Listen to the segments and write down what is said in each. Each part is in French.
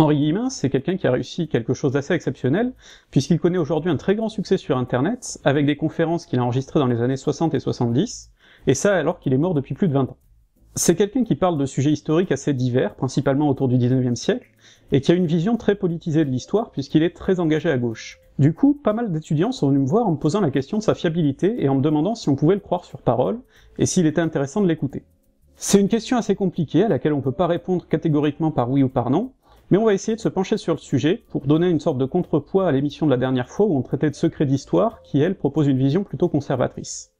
Henri Guillemin, c'est quelqu'un qui a réussi quelque chose d'assez exceptionnel, puisqu'il connaît aujourd'hui un très grand succès sur Internet, avec des conférences qu'il a enregistrées dans les années 60 et 70, et ça alors qu'il est mort depuis plus de 20 ans. C'est quelqu'un qui parle de sujets historiques assez divers, principalement autour du 19e siècle, et qui a une vision très politisée de l'histoire, puisqu'il est très engagé à gauche. Du coup, pas mal d'étudiants sont venus me voir en me posant la question de sa fiabilité et en me demandant si on pouvait le croire sur parole, et s'il était intéressant de l'écouter. C'est une question assez compliquée, à laquelle on peut pas répondre catégoriquement par oui ou par non, mais on va essayer de se pencher sur le sujet pour donner une sorte de contrepoids à l'émission de la dernière fois où on traitait de secrets d'histoire qui, elle, propose une vision plutôt conservatrice.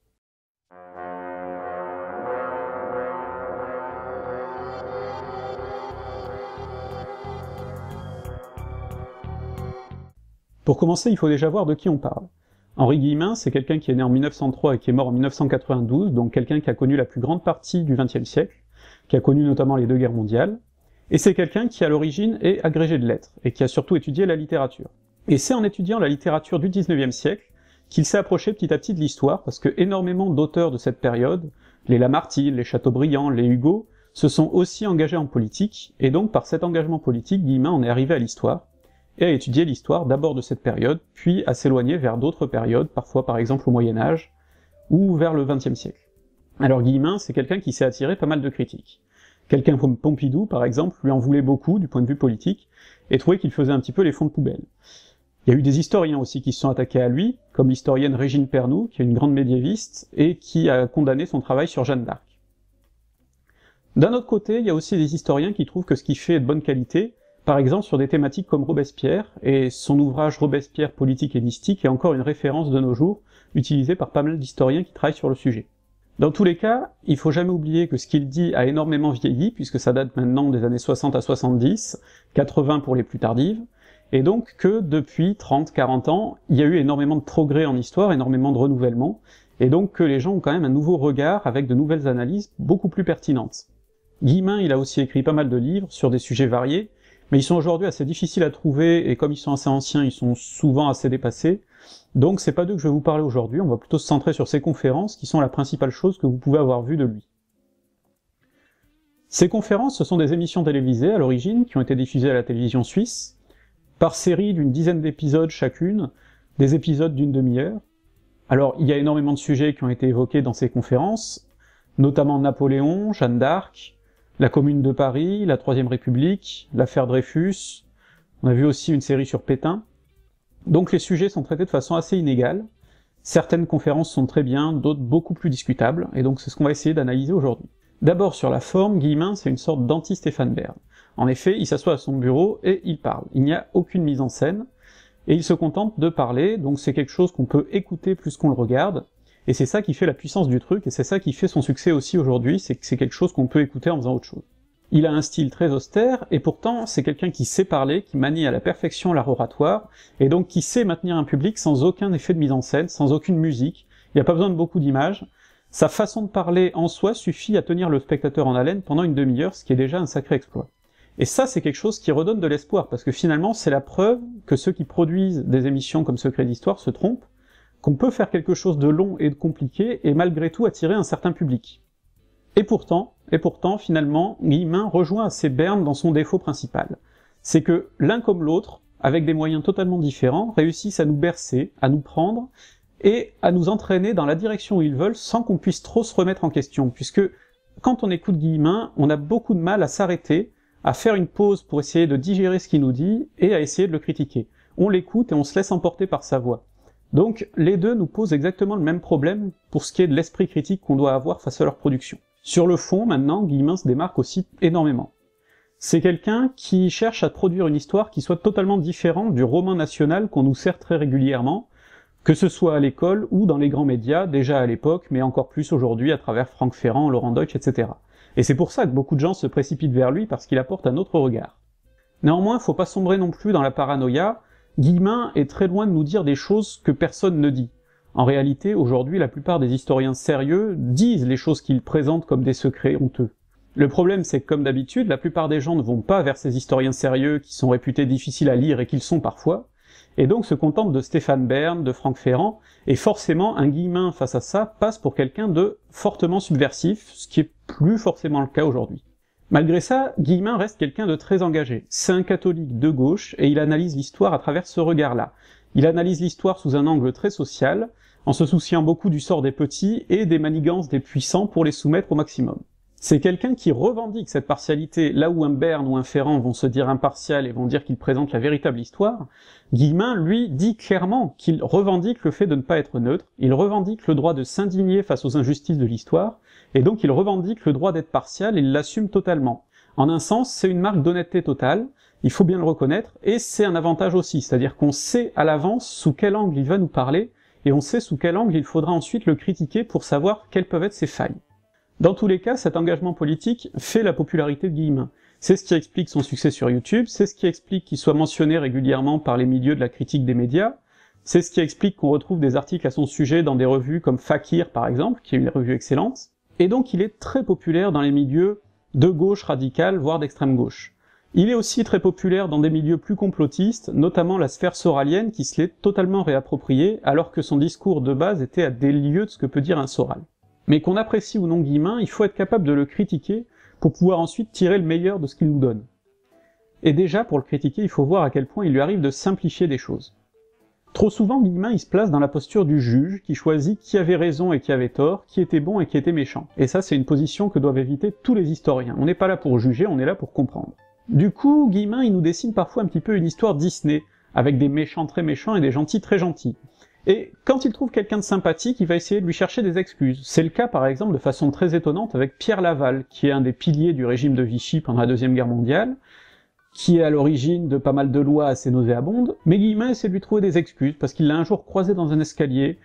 Pour commencer, il faut déjà voir de qui on parle. Henri Guillemin, c'est quelqu'un qui est né en 1903 et qui est mort en 1992, donc quelqu'un qui a connu la plus grande partie du XXe siècle, qui a connu notamment les deux guerres mondiales, et c'est quelqu'un qui à l'origine est agrégé de lettres, et qui a surtout étudié la littérature. Et c'est en étudiant la littérature du 19e siècle qu'il s'est approché petit à petit de l'histoire, parce que énormément d'auteurs de cette période, les Lamartine, les Chateaubriand, les Hugo, se sont aussi engagés en politique, et donc par cet engagement politique, Guillemin en est arrivé à l'histoire, et à étudier l'histoire d'abord de cette période, puis à s'éloigner vers d'autres périodes, parfois par exemple au Moyen Âge, ou vers le XXe siècle. Alors Guillemin, c'est quelqu'un qui s'est attiré pas mal de critiques. Quelqu'un comme Pompidou, par exemple, lui en voulait beaucoup du point de vue politique, et trouvait qu'il faisait un petit peu les fonds de poubelle. Il y a eu des historiens aussi qui se sont attaqués à lui, comme l'historienne Régine Pernoud, qui est une grande médiéviste, et qui a condamné son travail sur Jeanne d'Arc. D'un autre côté, il y a aussi des historiens qui trouvent que ce qu'il fait est de bonne qualité, par exemple sur des thématiques comme Robespierre, et son ouvrage Robespierre politique et mystique est encore une référence de nos jours, utilisée par pas mal d'historiens qui travaillent sur le sujet. Dans tous les cas, il faut jamais oublier que ce qu'il dit a énormément vieilli, puisque ça date maintenant des années 60 à 70, 80 pour les plus tardives, et donc que depuis 30, 40 ans, il y a eu énormément de progrès en histoire, énormément de renouvellement, et donc que les gens ont quand même un nouveau regard avec de nouvelles analyses beaucoup plus pertinentes. Guillemin, il a aussi écrit pas mal de livres sur des sujets variés, mais ils sont aujourd'hui assez difficiles à trouver, et comme ils sont assez anciens, ils sont souvent assez dépassés, donc c'est pas d'eux que je vais vous parler aujourd'hui, on va plutôt se centrer sur ces conférences qui sont la principale chose que vous pouvez avoir vue de lui. Ces conférences, ce sont des émissions télévisées à l'origine, qui ont été diffusées à la télévision suisse, par série d'une dizaine d'épisodes chacune, des épisodes d'une demi-heure. Alors il y a énormément de sujets qui ont été évoqués dans ces conférences, notamment Napoléon, Jeanne d'Arc, la Commune de Paris, la Troisième République, l'affaire Dreyfus, on a vu aussi une série sur Pétain, donc les sujets sont traités de façon assez inégale. Certaines conférences sont très bien, d'autres beaucoup plus discutables, et donc c'est ce qu'on va essayer d'analyser aujourd'hui. D'abord sur la forme, Guillemin c'est une sorte d'anti-Stéphane Bern. En effet, il s'assoit à son bureau et il parle. Il n'y a aucune mise en scène, et il se contente de parler, donc c'est quelque chose qu'on peut écouter plus qu'on le regarde, et c'est ça qui fait la puissance du truc, et c'est ça qui fait son succès aussi aujourd'hui, c'est que c'est quelque chose qu'on peut écouter en faisant autre chose. Il a un style très austère, et pourtant c'est quelqu'un qui sait parler, qui manie à la perfection l'art oratoire, et donc qui sait maintenir un public sans aucun effet de mise en scène, sans aucune musique, il n'y a pas besoin de beaucoup d'images. Sa façon de parler en soi suffit à tenir le spectateur en haleine pendant une demi-heure, ce qui est déjà un sacré exploit. Et ça, c'est quelque chose qui redonne de l'espoir, parce que finalement, c'est la preuve que ceux qui produisent des émissions comme Secret d'Histoire se trompent, qu'on peut faire quelque chose de long et de compliqué, et malgré tout attirer un certain public. Et pourtant, et pourtant, finalement, Guillemin rejoint ses bernes dans son défaut principal. C'est que l'un comme l'autre, avec des moyens totalement différents, réussissent à nous bercer, à nous prendre, et à nous entraîner dans la direction où ils veulent sans qu'on puisse trop se remettre en question, puisque quand on écoute Guillemin, on a beaucoup de mal à s'arrêter, à faire une pause pour essayer de digérer ce qu'il nous dit, et à essayer de le critiquer. On l'écoute et on se laisse emporter par sa voix. Donc les deux nous posent exactement le même problème pour ce qui est de l'esprit critique qu'on doit avoir face à leur production. Sur le fond, maintenant, Guillemin se démarque aussi énormément. C'est quelqu'un qui cherche à produire une histoire qui soit totalement différente du roman national qu'on nous sert très régulièrement, que ce soit à l'école ou dans les grands médias, déjà à l'époque, mais encore plus aujourd'hui à travers Franck Ferrand, Laurent Deutsch, etc. Et c'est pour ça que beaucoup de gens se précipitent vers lui parce qu'il apporte un autre regard. Néanmoins, faut pas sombrer non plus dans la paranoïa, Guillemin est très loin de nous dire des choses que personne ne dit. En réalité, aujourd'hui, la plupart des historiens sérieux disent les choses qu'ils présentent comme des secrets honteux. Le problème, c'est que comme d'habitude, la plupart des gens ne vont pas vers ces historiens sérieux qui sont réputés difficiles à lire et qu'ils sont parfois, et donc se contentent de Stéphane Bern, de Franck Ferrand, et forcément un Guillemin face à ça passe pour quelqu'un de fortement subversif, ce qui est plus forcément le cas aujourd'hui. Malgré ça, Guillemin reste quelqu'un de très engagé. C'est un catholique de gauche et il analyse l'histoire à travers ce regard-là. Il analyse l'histoire sous un angle très social, en se souciant beaucoup du sort des petits et des manigances des puissants pour les soumettre au maximum. C'est quelqu'un qui revendique cette partialité là où un Berne ou un Ferrand vont se dire impartial et vont dire qu'ils présentent la véritable histoire. Guillemin, lui, dit clairement qu'il revendique le fait de ne pas être neutre, il revendique le droit de s'indigner face aux injustices de l'histoire, et donc il revendique le droit d'être partial et l'assume totalement. En un sens, c'est une marque d'honnêteté totale, il faut bien le reconnaître, et c'est un avantage aussi, c'est-à-dire qu'on sait à l'avance sous quel angle il va nous parler, et on sait sous quel angle il faudra ensuite le critiquer pour savoir quelles peuvent être ses failles. Dans tous les cas, cet engagement politique fait la popularité de Guillemin. C'est ce qui explique son succès sur YouTube, c'est ce qui explique qu'il soit mentionné régulièrement par les milieux de la critique des médias, c'est ce qui explique qu'on retrouve des articles à son sujet dans des revues comme Fakir par exemple, qui est une revue excellente, et donc il est très populaire dans les milieux de gauche radicale, voire d'extrême gauche. Il est aussi très populaire dans des milieux plus complotistes, notamment la sphère soralienne qui se l'est totalement réappropriée alors que son discours de base était à des lieux de ce que peut dire un soral. Mais qu'on apprécie ou non Guillemin, il faut être capable de le critiquer pour pouvoir ensuite tirer le meilleur de ce qu'il nous donne. Et déjà, pour le critiquer, il faut voir à quel point il lui arrive de simplifier des choses. Trop souvent, Guillemin, il se place dans la posture du juge, qui choisit qui avait raison et qui avait tort, qui était bon et qui était méchant. Et ça, c'est une position que doivent éviter tous les historiens. On n'est pas là pour juger, on est là pour comprendre. Du coup, Guillemin, il nous dessine parfois un petit peu une histoire Disney, avec des méchants très méchants et des gentils très gentils. Et quand il trouve quelqu'un de sympathique, il va essayer de lui chercher des excuses. C'est le cas par exemple de façon très étonnante avec Pierre Laval, qui est un des piliers du régime de Vichy pendant la Deuxième Guerre mondiale, qui est à l'origine de pas mal de lois assez nauséabondes, mais Guillemin essaie de lui trouver des excuses, parce qu'il l'a un jour croisé dans un escalier,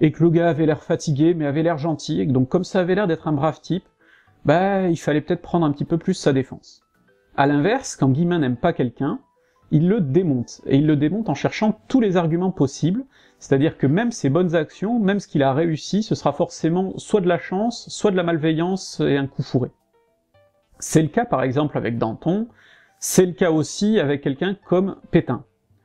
et que le gars avait l'air fatigué, mais avait l'air gentil, et que donc comme ça avait l'air d'être un brave type, bah il fallait peut-être prendre un petit peu plus sa défense. À l'inverse, quand Guillemin n'aime pas quelqu'un, il le démonte, et il le démonte en cherchant tous les arguments possibles, c'est-à-dire que même ses bonnes actions, même ce qu'il a réussi, ce sera forcément soit de la chance, soit de la malveillance et un coup fourré. C'est le cas par exemple avec Danton, c'est le cas aussi avec quelqu'un comme Pétain.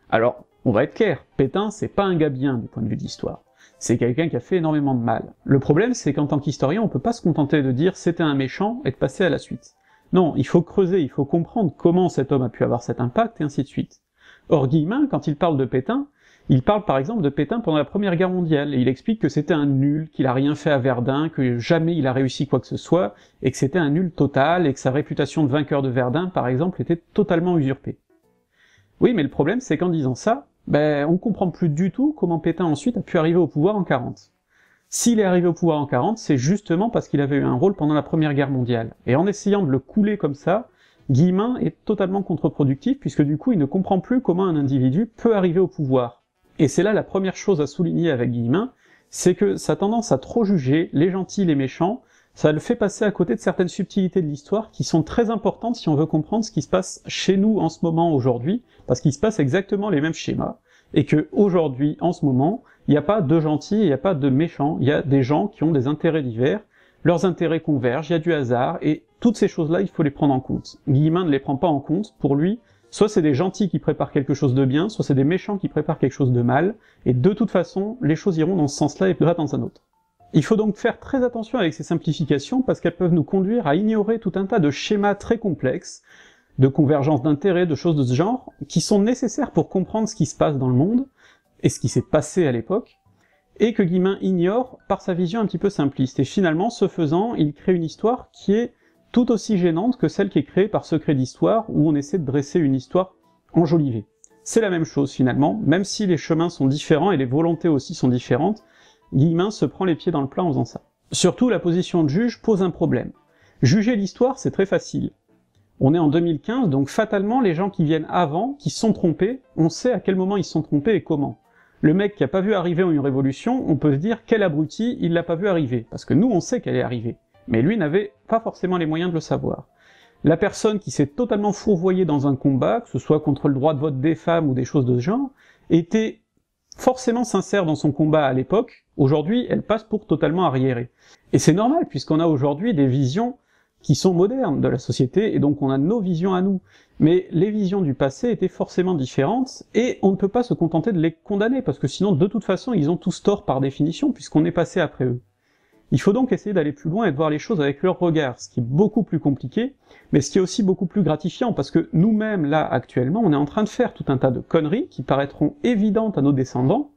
Alors, on va être clair, Pétain c'est pas un gars bien du point de vue de l'histoire. C'est quelqu'un qui a fait énormément de mal. Le problème c'est qu'en tant qu'historien, on peut pas se contenter de dire c'était un méchant et de passer à la suite. Non, il faut creuser, il faut comprendre comment cet homme a pu avoir cet impact, et ainsi de suite. Or, Guillemin, quand il parle de Pétain, il parle par exemple de Pétain pendant la Première Guerre mondiale, et il explique que c'était un nul, qu'il a rien fait à Verdun, que jamais il a réussi quoi que ce soit, et que c'était un nul total, et que sa réputation de vainqueur de Verdun, par exemple, était totalement usurpée. Oui, mais le problème, c'est qu'en disant ça, ben, on comprend plus du tout comment Pétain ensuite a pu arriver au pouvoir en 40. S'il est arrivé au pouvoir en 40, c'est justement parce qu'il avait eu un rôle pendant la Première Guerre mondiale. Et en essayant de le couler comme ça, Guillemin est totalement contre-productif, puisque du coup il ne comprend plus comment un individu peut arriver au pouvoir. Et c'est là la première chose à souligner avec Guillemin, c'est que sa tendance à trop juger les gentils, les méchants, ça le fait passer à côté de certaines subtilités de l'histoire qui sont très importantes si on veut comprendre ce qui se passe chez nous en ce moment aujourd'hui, parce qu'il se passe exactement les mêmes schémas, et que aujourd'hui, en ce moment, il n'y a pas de gentils, il n'y a pas de méchants, il y a des gens qui ont des intérêts divers, leurs intérêts convergent, il y a du hasard, et toutes ces choses-là, il faut les prendre en compte. Guillemin ne les prend pas en compte, pour lui, soit c'est des gentils qui préparent quelque chose de bien, soit c'est des méchants qui préparent quelque chose de mal, et de toute façon, les choses iront dans ce sens-là et pas dans un autre. Il faut donc faire très attention avec ces simplifications, parce qu'elles peuvent nous conduire à ignorer tout un tas de schémas très complexes, de convergence d'intérêts, de choses de ce genre, qui sont nécessaires pour comprendre ce qui se passe dans le monde, et ce qui s'est passé à l'époque, et que Guillemin ignore par sa vision un petit peu simpliste. Et finalement, ce faisant, il crée une histoire qui est tout aussi gênante que celle qui est créée par Secret d'Histoire, où on essaie de dresser une histoire enjolivée. C'est la même chose finalement, même si les chemins sont différents et les volontés aussi sont différentes, Guillemin se prend les pieds dans le plat en faisant ça. Surtout, la position de juge pose un problème. Juger l'histoire, c'est très facile. On est en 2015, donc fatalement, les gens qui viennent avant, qui sont trompés, on sait à quel moment ils sont trompés et comment. Le mec qui a pas vu arriver une révolution, on peut se dire quel abruti, il l'a pas vu arriver, parce que nous on sait qu'elle est arrivée, mais lui n'avait pas forcément les moyens de le savoir. La personne qui s'est totalement fourvoyée dans un combat, que ce soit contre le droit de vote des femmes ou des choses de ce genre, était forcément sincère dans son combat à l'époque, aujourd'hui elle passe pour totalement arriérée. Et c'est normal, puisqu'on a aujourd'hui des visions qui sont modernes de la société, et donc on a nos visions à nous mais les visions du passé étaient forcément différentes, et on ne peut pas se contenter de les condamner, parce que sinon, de toute façon, ils ont tous tort par définition, puisqu'on est passé après eux. Il faut donc essayer d'aller plus loin et de voir les choses avec leur regard, ce qui est beaucoup plus compliqué, mais ce qui est aussi beaucoup plus gratifiant, parce que nous-mêmes, là, actuellement, on est en train de faire tout un tas de conneries qui paraîtront évidentes à nos descendants,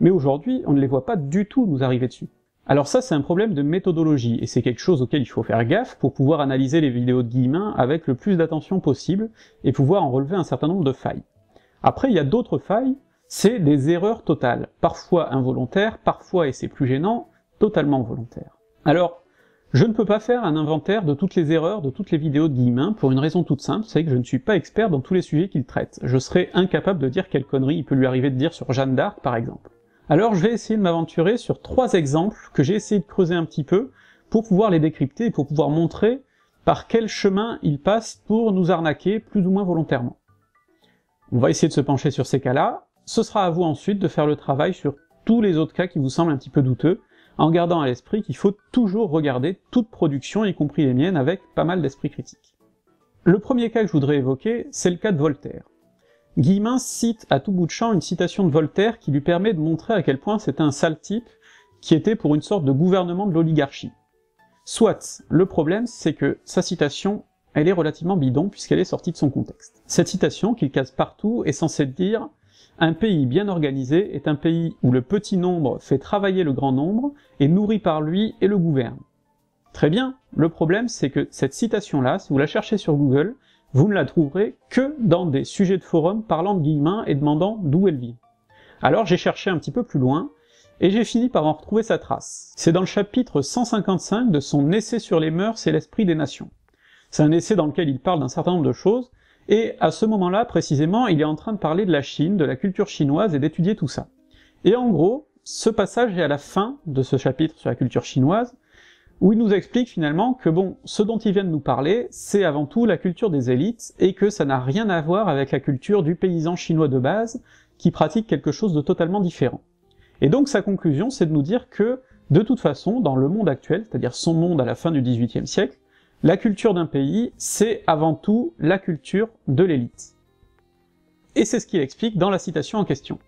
mais aujourd'hui, on ne les voit pas du tout nous arriver dessus. Alors ça, c'est un problème de méthodologie, et c'est quelque chose auquel il faut faire gaffe pour pouvoir analyser les vidéos de Guillemin avec le plus d'attention possible, et pouvoir en relever un certain nombre de failles. Après, il y a d'autres failles, c'est des erreurs totales, parfois involontaires, parfois, et c'est plus gênant, totalement volontaires. Alors, je ne peux pas faire un inventaire de toutes les erreurs de toutes les vidéos de Guillemin pour une raison toute simple, c'est que je ne suis pas expert dans tous les sujets qu'il traite. Je serais incapable de dire quelle connerie il peut lui arriver de dire sur Jeanne d'Arc, par exemple. Alors je vais essayer de m'aventurer sur trois exemples que j'ai essayé de creuser un petit peu pour pouvoir les décrypter et pour pouvoir montrer par quel chemin ils passent pour nous arnaquer plus ou moins volontairement. On va essayer de se pencher sur ces cas-là, ce sera à vous ensuite de faire le travail sur tous les autres cas qui vous semblent un petit peu douteux, en gardant à l'esprit qu'il faut toujours regarder toute production, y compris les miennes, avec pas mal d'esprit critique. Le premier cas que je voudrais évoquer, c'est le cas de Voltaire. Guillemin cite à tout bout de champ une citation de Voltaire qui lui permet de montrer à quel point c'était un sale type qui était pour une sorte de gouvernement de l'oligarchie. Soit, le problème c'est que sa citation, elle est relativement bidon puisqu'elle est sortie de son contexte. Cette citation, qu'il casse partout, est censée dire « Un pays bien organisé est un pays où le petit nombre fait travailler le grand nombre et nourrit par lui et le gouverne. » Très bien, le problème c'est que cette citation-là, si vous la cherchez sur Google, vous ne la trouverez que dans des sujets de forum parlant de Guillemin et demandant d'où elle vit. Alors j'ai cherché un petit peu plus loin, et j'ai fini par en retrouver sa trace. C'est dans le chapitre 155 de son essai sur les mœurs et l'esprit des nations. C'est un essai dans lequel il parle d'un certain nombre de choses, et à ce moment-là précisément, il est en train de parler de la Chine, de la culture chinoise et d'étudier tout ça. Et en gros, ce passage est à la fin de ce chapitre sur la culture chinoise, où il nous explique finalement que bon, ce dont il vient de nous parler, c'est avant tout la culture des élites, et que ça n'a rien à voir avec la culture du paysan chinois de base, qui pratique quelque chose de totalement différent. Et donc sa conclusion, c'est de nous dire que, de toute façon, dans le monde actuel, c'est-à-dire son monde à la fin du XVIIIe siècle, la culture d'un pays, c'est avant tout la culture de l'élite. Et c'est ce qu'il explique dans la citation en question.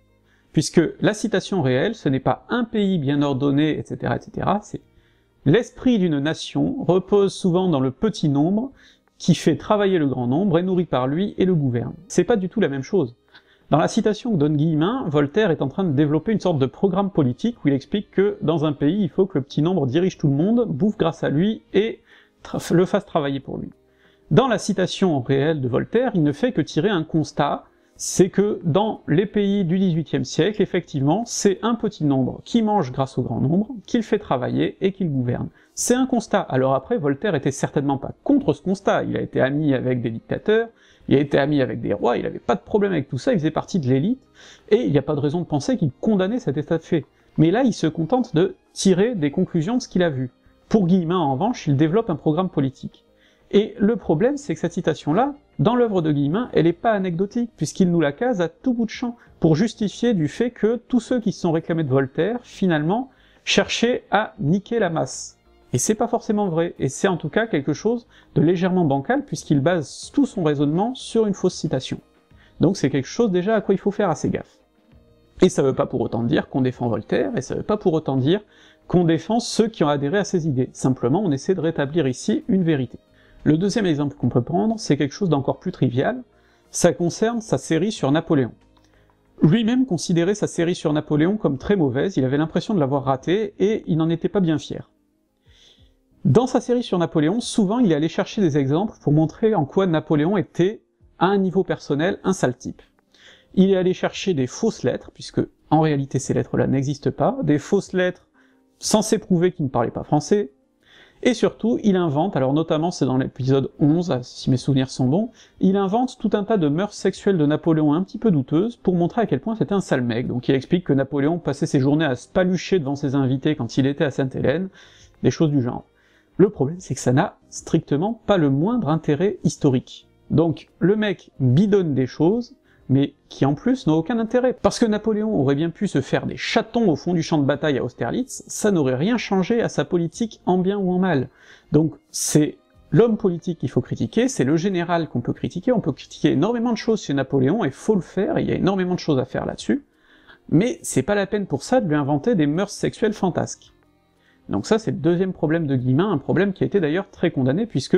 Puisque la citation réelle, ce n'est pas un pays bien ordonné, etc., etc., c'est L'esprit d'une nation repose souvent dans le petit nombre, qui fait travailler le grand nombre, et nourri par lui et le gouverne. C'est pas du tout la même chose. Dans la citation que donne Guillemin, Voltaire est en train de développer une sorte de programme politique où il explique que dans un pays, il faut que le petit nombre dirige tout le monde, bouffe grâce à lui et le fasse travailler pour lui. Dans la citation réelle de Voltaire, il ne fait que tirer un constat c'est que dans les pays du XVIIIe siècle, effectivement, c'est un petit nombre qui mange grâce au grand nombre, qu'il fait travailler et qu'il gouverne. C'est un constat. Alors après, Voltaire était certainement pas contre ce constat. Il a été ami avec des dictateurs, il a été ami avec des rois, il avait pas de problème avec tout ça, il faisait partie de l'élite, et il n'y a pas de raison de penser qu'il condamnait cet état de fait. Mais là, il se contente de tirer des conclusions de ce qu'il a vu. Pour Guillemin, en revanche, il développe un programme politique. Et le problème, c'est que cette citation-là, dans l'œuvre de Guillemin, elle n'est pas anecdotique, puisqu'il nous la case à tout bout de champ, pour justifier du fait que tous ceux qui se sont réclamés de Voltaire, finalement, cherchaient à niquer la masse. Et c'est pas forcément vrai, et c'est en tout cas quelque chose de légèrement bancal, puisqu'il base tout son raisonnement sur une fausse citation. Donc c'est quelque chose déjà à quoi il faut faire assez gaffe. Et ça veut pas pour autant dire qu'on défend Voltaire, et ça veut pas pour autant dire qu'on défend ceux qui ont adhéré à ses idées. Simplement, on essaie de rétablir ici une vérité. Le deuxième exemple qu'on peut prendre, c'est quelque chose d'encore plus trivial, ça concerne sa série sur Napoléon. Lui-même considérait sa série sur Napoléon comme très mauvaise, il avait l'impression de l'avoir ratée, et il n'en était pas bien fier. Dans sa série sur Napoléon, souvent il allait chercher des exemples pour montrer en quoi Napoléon était, à un niveau personnel, un sale type. Il est allé chercher des fausses lettres, puisque en réalité ces lettres-là n'existent pas, des fausses lettres censées prouver qu'il ne parlait pas français, et surtout, il invente, alors notamment c'est dans l'épisode 11, si mes souvenirs sont bons, il invente tout un tas de mœurs sexuelles de Napoléon un petit peu douteuses pour montrer à quel point c'était un sale mec. Donc il explique que Napoléon passait ses journées à se palucher devant ses invités quand il était à Sainte-Hélène, des choses du genre. Le problème c'est que ça n'a strictement pas le moindre intérêt historique. Donc le mec bidonne des choses, mais qui en plus n'ont aucun intérêt. Parce que Napoléon aurait bien pu se faire des chatons au fond du champ de bataille à Austerlitz, ça n'aurait rien changé à sa politique en bien ou en mal. Donc c'est l'homme politique qu'il faut critiquer, c'est le général qu'on peut critiquer, on peut critiquer énormément de choses chez Napoléon, et faut le faire, il y a énormément de choses à faire là-dessus, mais c'est pas la peine pour ça de lui inventer des mœurs sexuelles fantasques. Donc ça, c'est le deuxième problème de Guillemin, un problème qui a été d'ailleurs très condamné, puisque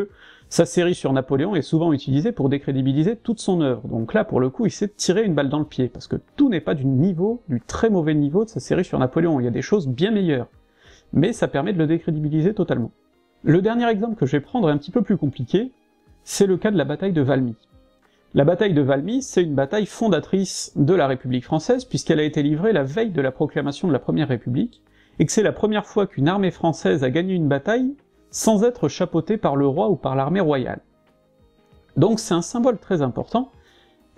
sa série sur Napoléon est souvent utilisée pour décrédibiliser toute son œuvre. Donc là, pour le coup, il s'est tiré une balle dans le pied, parce que tout n'est pas du niveau, du très mauvais niveau de sa série sur Napoléon, il y a des choses bien meilleures. Mais ça permet de le décrédibiliser totalement. Le dernier exemple que je vais prendre est un petit peu plus compliqué, c'est le cas de la bataille de Valmy. La bataille de Valmy, c'est une bataille fondatrice de la République française, puisqu'elle a été livrée la veille de la proclamation de la Première République, et que c'est la première fois qu'une armée française a gagné une bataille sans être chapeautée par le roi ou par l'armée royale. Donc c'est un symbole très important,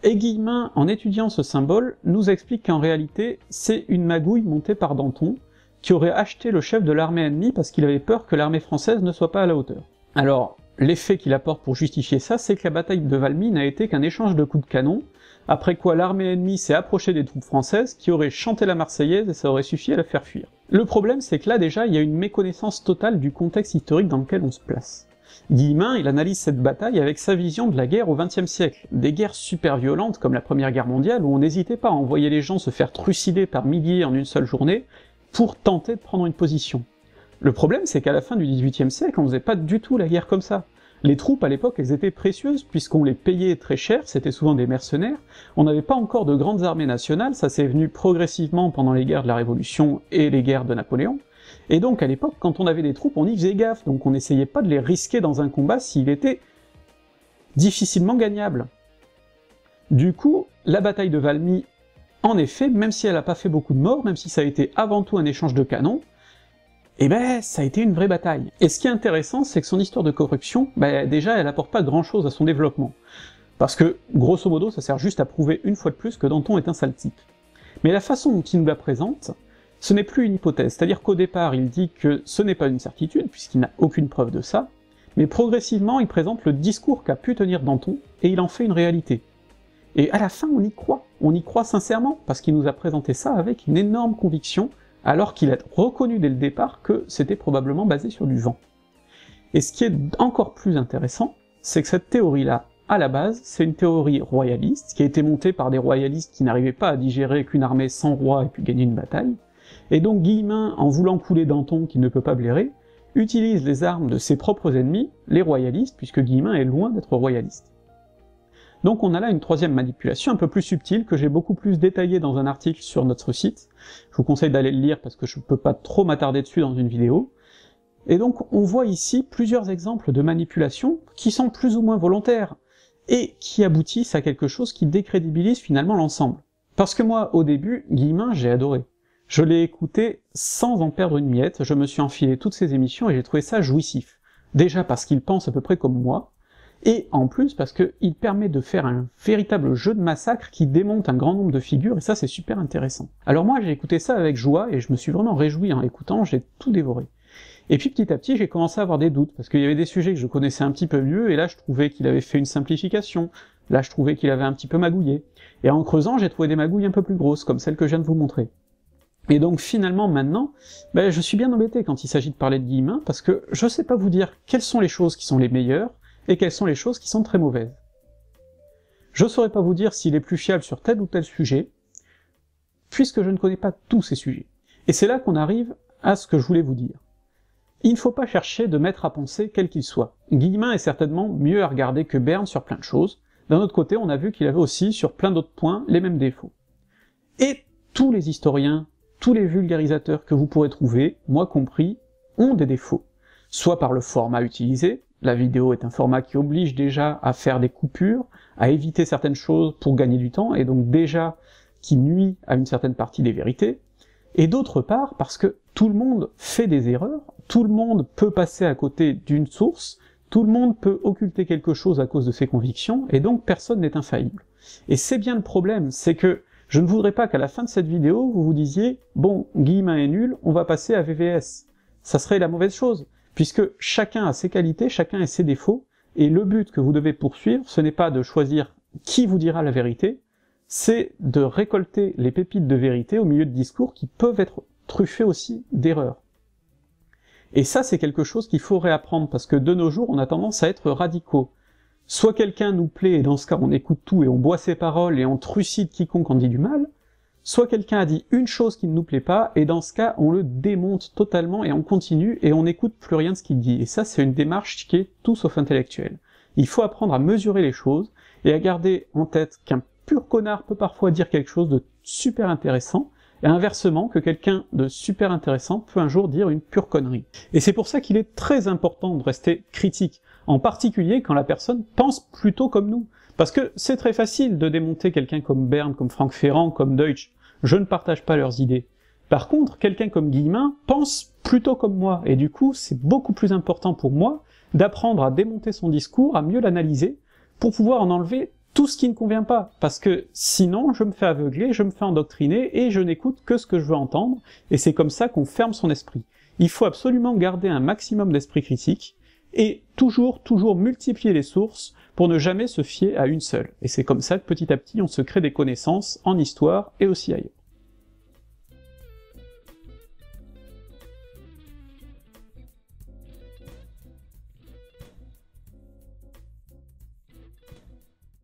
et Guillemin, en étudiant ce symbole, nous explique qu'en réalité, c'est une magouille montée par Danton, qui aurait acheté le chef de l'armée ennemie parce qu'il avait peur que l'armée française ne soit pas à la hauteur. Alors, l'effet qu'il apporte pour justifier ça, c'est que la bataille de Valmy n'a été qu'un échange de coups de canon, après quoi l'armée ennemie s'est approchée des troupes françaises qui auraient chanté la Marseillaise et ça aurait suffi à la faire fuir. Le problème, c'est que là déjà, il y a une méconnaissance totale du contexte historique dans lequel on se place. Guillemin, il analyse cette bataille avec sa vision de la guerre au XXe siècle, des guerres super violentes comme la Première Guerre mondiale où on n'hésitait pas à envoyer les gens se faire trucider par milliers en une seule journée pour tenter de prendre une position. Le problème c'est qu'à la fin du XVIIIe siècle on faisait pas du tout la guerre comme ça, les troupes à l'époque, elles étaient précieuses puisqu'on les payait très cher, c'était souvent des mercenaires. On n'avait pas encore de grandes armées nationales, ça s'est venu progressivement pendant les guerres de la Révolution et les guerres de Napoléon. Et donc à l'époque, quand on avait des troupes, on y faisait gaffe, donc on n'essayait pas de les risquer dans un combat s'il était difficilement gagnable. Du coup, la bataille de Valmy, en effet, même si elle n'a pas fait beaucoup de morts, même si ça a été avant tout un échange de canons, eh ben ça a été une vraie bataille. Et ce qui est intéressant, c'est que son histoire de corruption, ben, déjà elle apporte pas grand chose à son développement. Parce que, grosso modo, ça sert juste à prouver une fois de plus que Danton est un sale type. Mais la façon dont il nous la présente, ce n'est plus une hypothèse, c'est-à-dire qu'au départ il dit que ce n'est pas une certitude, puisqu'il n'a aucune preuve de ça, mais progressivement il présente le discours qu'a pu tenir Danton, et il en fait une réalité. Et à la fin on y croit, on y croit sincèrement, parce qu'il nous a présenté ça avec une énorme conviction, alors qu'il a reconnu dès le départ que c'était probablement basé sur du vent. Et ce qui est encore plus intéressant, c'est que cette théorie-là, à la base, c'est une théorie royaliste, qui a été montée par des royalistes qui n'arrivaient pas à digérer qu'une armée sans roi ait pu gagner une bataille, et donc Guillemin, en voulant couler Danton qui ne peut pas blairer, utilise les armes de ses propres ennemis, les royalistes, puisque Guillemin est loin d'être royaliste. Donc on a là une troisième manipulation un peu plus subtile que j'ai beaucoup plus détaillée dans un article sur notre site. Je vous conseille d'aller le lire parce que je ne peux pas trop m'attarder dessus dans une vidéo. Et donc on voit ici plusieurs exemples de manipulations qui sont plus ou moins volontaires et qui aboutissent à quelque chose qui décrédibilise finalement l'ensemble. Parce que moi, au début, Guillemin, j'ai adoré. Je l'ai écouté sans en perdre une miette, je me suis enfilé toutes ses émissions et j'ai trouvé ça jouissif. Déjà parce qu'il pense à peu près comme moi, et en plus parce qu'il permet de faire un véritable jeu de massacre qui démonte un grand nombre de figures, et ça c'est super intéressant. Alors moi j'ai écouté ça avec joie, et je me suis vraiment réjoui en l'écoutant, j'ai tout dévoré. Et puis petit à petit, j'ai commencé à avoir des doutes, parce qu'il y avait des sujets que je connaissais un petit peu mieux, et là je trouvais qu'il avait fait une simplification, là je trouvais qu'il avait un petit peu magouillé. Et en creusant, j'ai trouvé des magouilles un peu plus grosses, comme celles que je viens de vous montrer. Et donc finalement, maintenant, ben, je suis bien embêté quand il s'agit de parler de Guillemin, parce que je sais pas vous dire quelles sont les choses qui sont les meilleures, et quelles sont les choses qui sont très mauvaises. Je ne saurais pas vous dire s'il est plus fiable sur tel ou tel sujet, puisque je ne connais pas tous ces sujets. Et c'est là qu'on arrive à ce que je voulais vous dire. Il ne faut pas chercher de mettre à penser quel qu'il soit. Guillemin est certainement mieux à regarder que Berne sur plein de choses. D'un autre côté, on a vu qu'il avait aussi, sur plein d'autres points, les mêmes défauts. Et tous les historiens, tous les vulgarisateurs que vous pourrez trouver, moi compris, ont des défauts. Soit par le format utilisé, la vidéo est un format qui oblige déjà à faire des coupures, à éviter certaines choses pour gagner du temps, et donc déjà qui nuit à une certaine partie des vérités, et d'autre part parce que tout le monde fait des erreurs, tout le monde peut passer à côté d'une source, tout le monde peut occulter quelque chose à cause de ses convictions, et donc personne n'est infaillible. Et c'est bien le problème, c'est que je ne voudrais pas qu'à la fin de cette vidéo, vous vous disiez « Bon, Guillemin est nul, on va passer à VVS ». Ça serait la mauvaise chose puisque chacun a ses qualités, chacun a ses défauts, et le but que vous devez poursuivre, ce n'est pas de choisir qui vous dira la vérité, c'est de récolter les pépites de vérité au milieu de discours qui peuvent être truffés aussi d'erreurs. Et ça, c'est quelque chose qu'il faut réapprendre, parce que de nos jours, on a tendance à être radicaux. Soit quelqu'un nous plaît, et dans ce cas, on écoute tout et on boit ses paroles et on trucide quiconque en dit du mal, Soit quelqu'un a dit une chose qui ne nous plaît pas, et dans ce cas, on le démonte totalement et on continue et on n'écoute plus rien de ce qu'il dit. Et ça, c'est une démarche qui est tout sauf intellectuelle. Il faut apprendre à mesurer les choses et à garder en tête qu'un pur connard peut parfois dire quelque chose de super intéressant, et inversement que quelqu'un de super intéressant peut un jour dire une pure connerie. Et c'est pour ça qu'il est très important de rester critique, en particulier quand la personne pense plutôt comme nous. Parce que c'est très facile de démonter quelqu'un comme Bern, comme Franck Ferrand, comme Deutsch, je ne partage pas leurs idées. Par contre, quelqu'un comme Guillemin pense plutôt comme moi, et du coup, c'est beaucoup plus important pour moi d'apprendre à démonter son discours, à mieux l'analyser, pour pouvoir en enlever tout ce qui ne convient pas, parce que sinon je me fais aveugler, je me fais endoctriner, et je n'écoute que ce que je veux entendre, et c'est comme ça qu'on ferme son esprit. Il faut absolument garder un maximum d'esprit critique, et toujours, toujours multiplier les sources, pour ne jamais se fier à une seule. Et c'est comme ça que petit à petit on se crée des connaissances en histoire et aussi ailleurs.